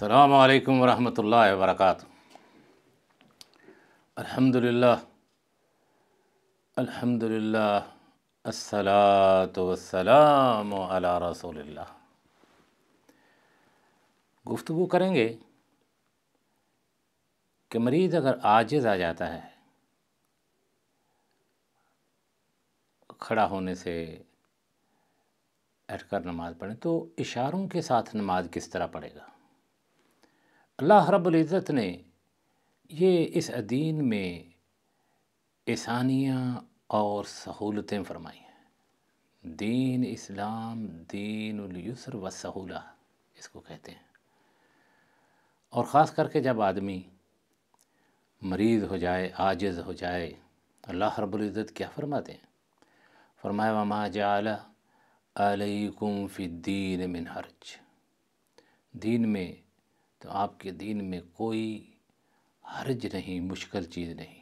السلام علیکم ورحمۃ اللہ وبرکاتہ الحمد للہ الحمد للہ السلاۃ و علی رسول اللہ گفتگو کریں گے کہ مریض اگر آجز آ جاتا ہے کھڑا ہونے سے اٹھ کر نماز پڑھیں تو اشاروں کے ساتھ نماز کس طرح پڑھے گا اللہ رب العزت نے یہ اس دین میں آسانیاں اور سہولتیں فرمائی ہیں دین اسلام دین الیسر و سہولہ اس کو کہتے ہیں اور خاص کر کے جب آدمی مریض ہو جائے آجز ہو جائے اللہ رب العزت کیا فرماتے ہیں فرمائے وما جعل علیکم فی الدین من حرج دین میں تو آپ کے دین میں کوئی حرج نہیں مشکل چیز نہیں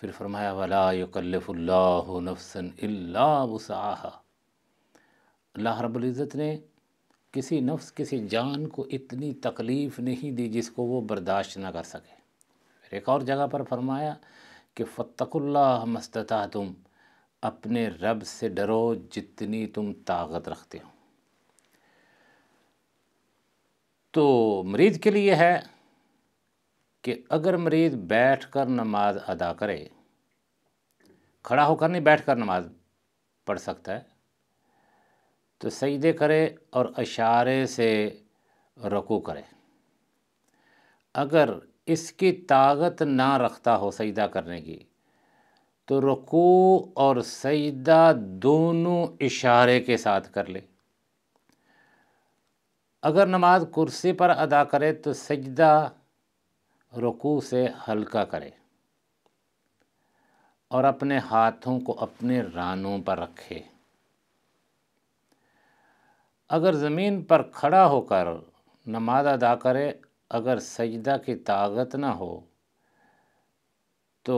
پھر فرمایا يُقَلِّفُ اللَّهُ نَفْسًا إِلَّا وُسَعَهَا اللہ رب العزت نے کسی نفس کسی جان کو اتنی تکلیف نہیں دی جس کو وہ برداشت نہ کر سکے پھر ایک اور جگہ پر فرمایا کہ فتق اللہ مستط تم اپنے رب سے ڈرو جتنی تم طاقت رکھتے ہو تو مریض کے لیے ہے کہ اگر مریض بیٹھ کر نماز ادا کرے کھڑا ہو کر نہیں بیٹھ کر نماز پڑھ سکتا ہے تو سجدے کرے اور اشارے سے رکو کرے اگر اس کی طاقت نہ رکھتا ہو سجدہ کرنے کی تو رکو اور سجدہ دونوں اشارے کے ساتھ کر لے اگر نماز کرسی پر ادا کرے تو سجدہ رکوع سے ہلکا کرے اور اپنے ہاتھوں کو اپنے رانوں پر رکھے اگر زمین پر کھڑا ہو کر نماز ادا کرے اگر سجدہ کی طاقت نہ ہو تو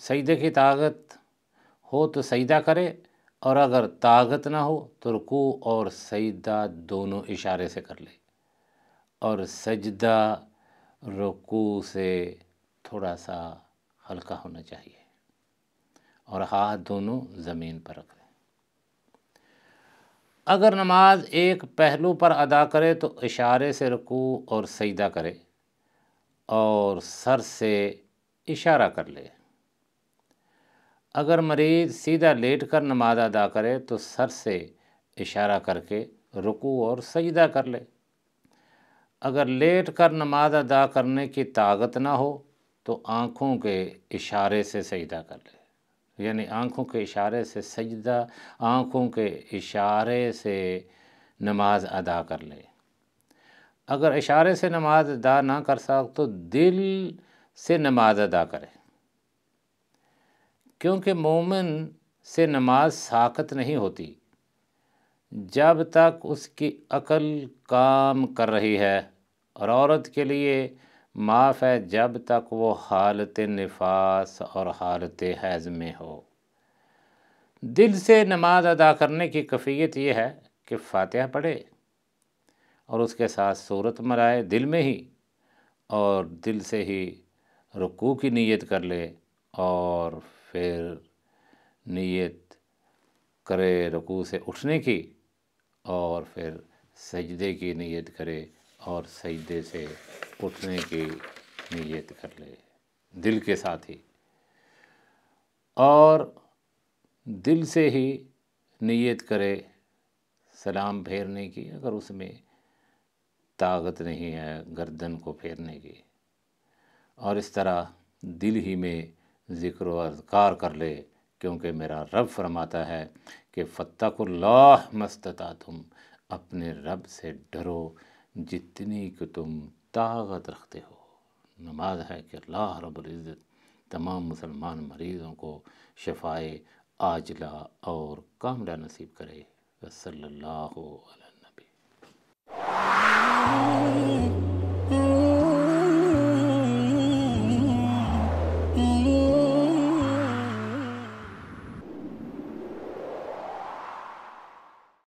سجدے کی طاقت ہو تو سجدہ کرے اور اگر طاقت نہ ہو تو رکوع اور سجدہ دونوں اشارے سے کر لے اور سجدہ رکوع سے تھوڑا سا ہلکا ہونا چاہیے اور ہاتھ دونوں زمین پر رکھ لیں اگر نماز ایک پہلو پر ادا کرے تو اشارے سے رکوع اور سجدہ کرے اور سر سے اشارہ کر لے اگر مریض سیدھا لیٹ کر نماز ادا کرے تو سر سے اشارہ کر کے رکو اور سجدہ کر لے اگر لیٹ کر نماز ادا کرنے کی طاقت نہ ہو تو آنکھوں کے اشارے سے سجدہ کر لے یعنی آنکھوں کے اشارے سے سجدہ آنکھوں کے اشارے سے نماز ادا کر لے اگر اشارے سے نماز ادا نہ کر سک تو دل سے نماز ادا کرے کیونکہ مومن سے نماز ساکت نہیں ہوتی جب تک اس کی عقل کام کر رہی ہے اور عورت کے لیے معاف ہے جب تک وہ حالت نفاس اور حالت حیض میں ہو دل سے نماز ادا کرنے کی کفیت یہ ہے کہ فاتحہ پڑھے اور اس کے ساتھ صورت مرائے دل میں ہی اور دل سے ہی رکوع کی نیت کر لے اور پھر نیت کرے رکوع سے اٹھنے کی اور پھر سجدے کی نیت کرے اور سجدے سے اٹھنے کی نیت کر لے دل کے ساتھ ہی اور دل سے ہی نیت کرے سلام پھیرنے کی اگر اس میں طاقت نہیں ہے گردن کو پھیرنے کی اور اس طرح دل ہی میں ذکر و اذکار کر لے کیونکہ میرا رب فرماتا ہے کہ فتق اللہ مستتا تم اپنے رب سے ڈرو جتنی کہ تم طاقت رکھتے ہو نماز ہے کہ اللہ رب العزت تمام مسلمان مریضوں کو شفائے عاجلہ اور کاملہ نصیب کرے صلی اللہ علیہ علبی